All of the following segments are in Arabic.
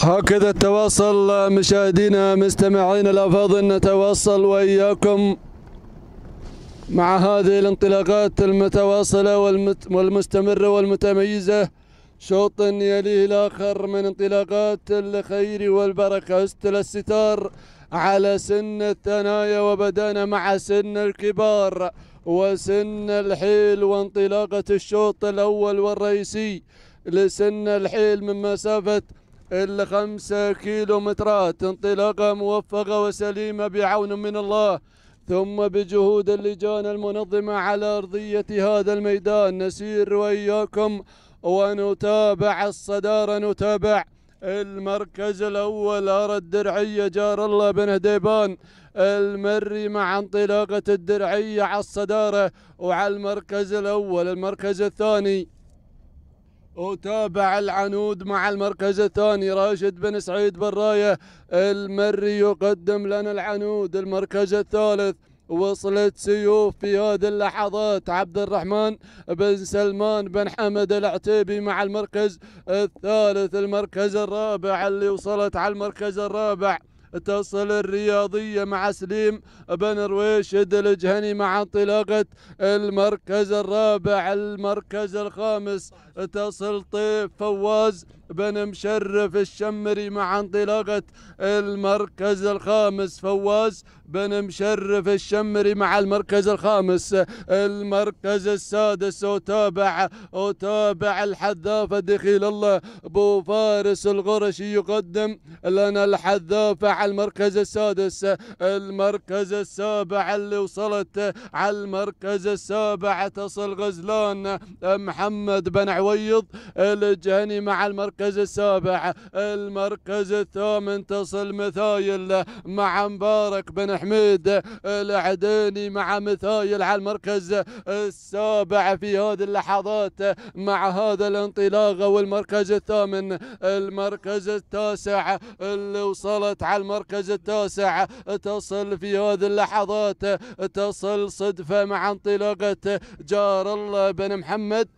هكذا التواصل مشاهدينا مستمعينا الافاضل نتواصل واياكم مع هذه الانطلاقات المتواصله والمستمره والمتميزه شوط يليه الاخر من انطلاقات الخير والبركه استل الستار على سن الثنايا وبدانا مع سن الكبار وسن الحيل وانطلاقه الشوط الاول والرئيسي لسن الحيل من مسافه إلا خمسة كيلومترات انطلاقة موفقة وسليمة بعون من الله ثم بجهود اللجان المنظمة على أرضية هذا الميدان نسير وإياكم ونتابع الصدارة نتابع المركز الأول أرى الدرعية جار الله بن هديبان المري مع انطلاقة الدرعية على الصدارة وعلى المركز الأول المركز الثاني وتابع العنود مع المركز الثاني راشد بن سعيد بالراية المري يقدم لنا العنود المركز الثالث وصلت سيوف في هذه اللحظات عبد الرحمن بن سلمان بن حمد العتيبي مع المركز الثالث المركز الرابع اللي وصلت على المركز الرابع تصل الرياضية مع سليم بن رويشد الجهني مع انطلاقة المركز الرابع المركز الخامس تصل طيف فواز بن مشرف الشمري مع انطلاقة المركز الخامس فواز بن مشرف الشمري مع المركز الخامس المركز السادس وتابع وتابع الحذافة دخيل الله بو فارس الغرشي يقدم لنا الحذافة المركز السادس المركز السابع اللي وصلت على المركز السابع تصل غزلان محمد بن عويض الجهني مع المركز السابع المركز الثامن تصل مثايل مع مبارك بن حميد العديني مع مثايل على المركز السابع في هذه اللحظات مع هذا الانطلاق والمركز الثامن المركز التاسع اللي وصلت على المركز التاسع تصل في هذه اللحظات تصل صدفة مع انطلاقة جار الله بن محمد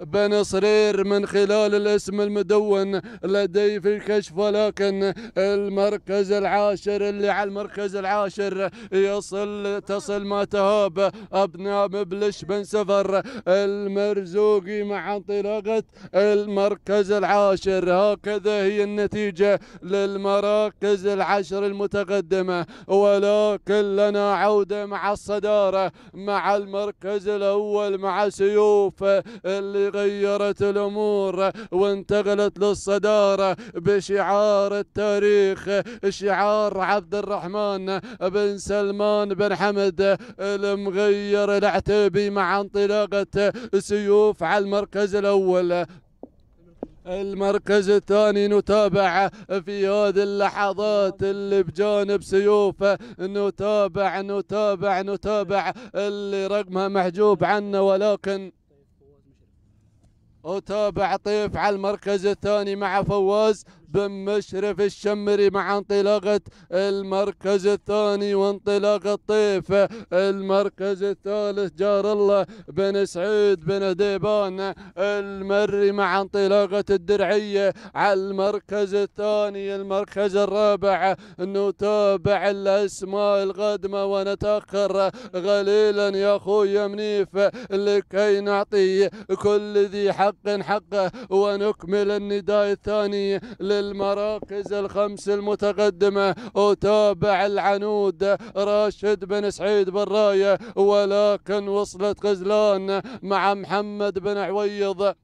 بن صرير من خلال الاسم المدون لدي في الكشف ولكن المركز العاشر اللي على المركز العاشر يصل تصل ما تهاب ابناء مبلش بن سفر المرزوقي مع انطلاقة المركز العاشر هكذا هي النتيجة للمراكز العشر المتقدمة ولكن لنا عودة مع الصدارة مع المركز الأول مع سيوف اللي غيرت الأمور وانتقلت للصدارة بشعار التاريخ شعار عبد الرحمن بن سلمان بن حمد المغير العتيبي مع انطلاقة سيوف على المركز الأول المركز الثاني نتابع في هذه اللحظات اللي بجانب سيوف نتابع نتابع نتابع اللي رقمها محجوب عنا ولكن وتابع طيف على المركز الثاني مع فواز بن مشرف الشمري مع انطلاقة المركز الثاني وانطلاقة طيف المركز الثالث جار الله بن سعيد بن ديبان المري مع انطلاقة الدرعية على المركز الثاني المركز الرابع نتابع الأسماء القادمة ونتأخر قليلا يا أخوي منيف لكي نعطي كل ذي حق حقه ونكمل النداء الثاني لل المراكز الخمس المتقدمة وتابع العنود راشد بن سعيد بالراية ولكن وصلت غزلان مع محمد بن عويض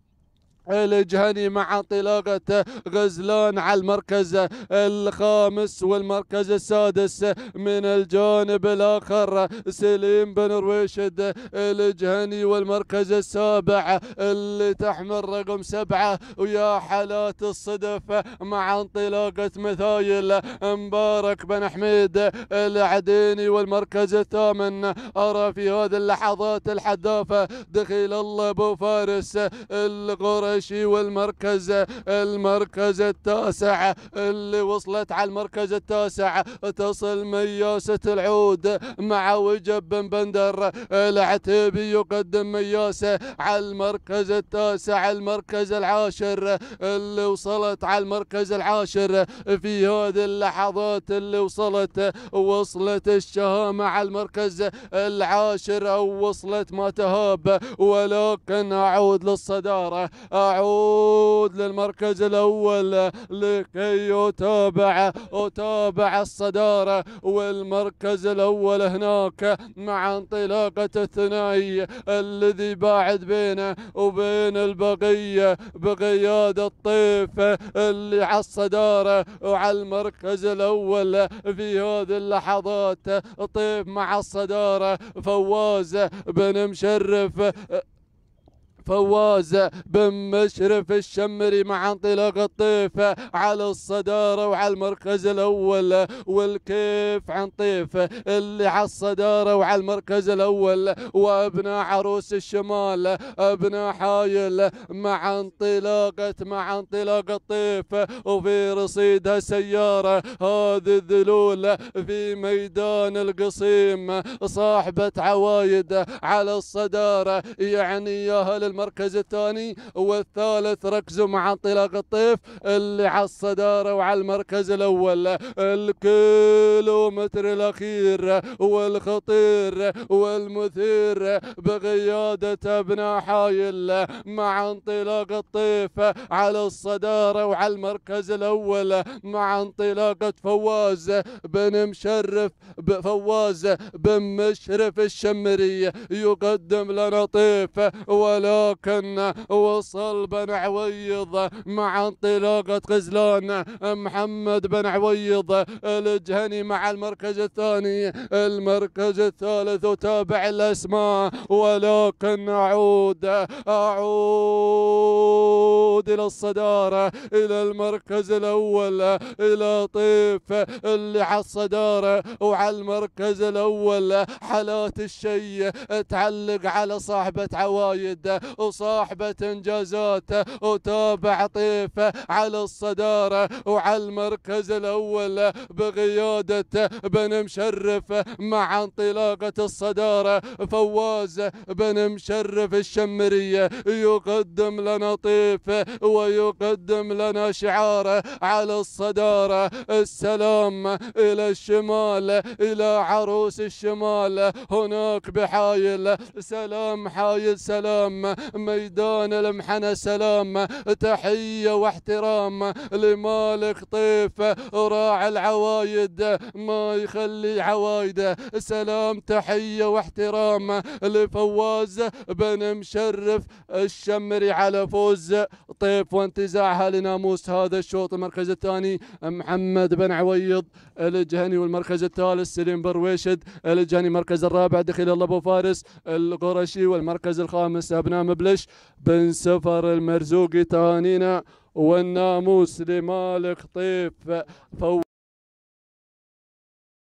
الجهني مع انطلاقة غزلان على المركز الخامس والمركز السادس من الجانب الآخر سليم بن رويشد الجهني والمركز السابع اللي تحمل رقم سبعة ويا حالات الصدف مع انطلاقة مثايل مبارك بن حميد العديني والمركز الثامن أرى في هذه اللحظات الحدافة دخيل الله أبو فارس الغرة الحبشي والمركز المركز التاسع اللي وصلت على المركز التاسع تصل مياسة العود مع وجب بن بندر العتيبي يقدم مياسة على المركز التاسع المركز العاشر اللي وصلت على المركز العاشر في هذه اللحظات اللي وصلت وصلت الشهامة على المركز العاشر أو وصلت ما تهاب ولكن أعود للصدارة أعود للمركز الأول لكي أتابع أتابع الصدارة والمركز الأول هناك مع انطلاقة الثنائي الذي باعد بينه وبين البقية بقياد الطيف اللي على الصدارة وعلى المركز الأول في هذه اللحظات طيف مع الصدارة فواز بن مشرف فواز بن مشرف الشمري مع انطلاق الطيف على الصدارة وعلى المركز الأول والكيف عن طيف اللي على الصدارة وعلى المركز الأول وابناء عروس الشمال ابناء حايل مع انطلاقة مع انطلاق الطيف وفي رصيدها سيارة هذه الذلول في ميدان القصيم صاحبة عوايد على الصدارة يعني يا هل المركز الثاني والثالث ركزوا مع انطلاق الطيف اللي على الصدارة وعلى المركز الأول الكيلومتر الأخير والخطير والمثير بقيادة ابن حايل مع انطلاق الطيف على الصدارة وعلى المركز الأول مع انطلاقة فواز بن مشرف فواز بن مشرف الشمري يقدم لنا طيف ولا لكن وصل بن عويض مع انطلاقة غزلان محمد بن عويض الجهني مع المركز الثاني المركز الثالث وتابع الأسماء ولكن أعود أعود إلى الصدارة إلى المركز الأول إلى طيف اللي على الصدارة وعلى المركز الأول حالات الشيء تعلق على صاحبة عوايد وصاحبة انجازات وتابع طيفة على الصدارة وعلى المركز الاول بقيادة بن مشرف مع انطلاقة الصدارة فواز بن مشرف الشمرية يقدم لنا طيف ويقدم لنا شعاره على الصدارة السلام إلى الشمال إلى عروس الشمال هناك بحايل سلام حايل سلام ميدان المحنة سلام تحية واحترام لمالك طيف راعي العوايد ما يخلي عوايده سلام تحية واحترام لفواز بن مشرف الشمري على فوز طيف وانتزاعها لناموس هذا الشوط المركز الثاني محمد بن عويض الجهني والمركز الثالث سليم برويشد الجهني المركز الرابع دخيل الله ابو فارس القرشي والمركز الخامس ابناء مبلش بن سفر المرزوق تانينا والناموس لمالك طيف فو